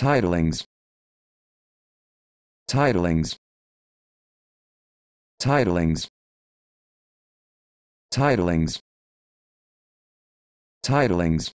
Titlings Titlings Titlings Titlings Titlings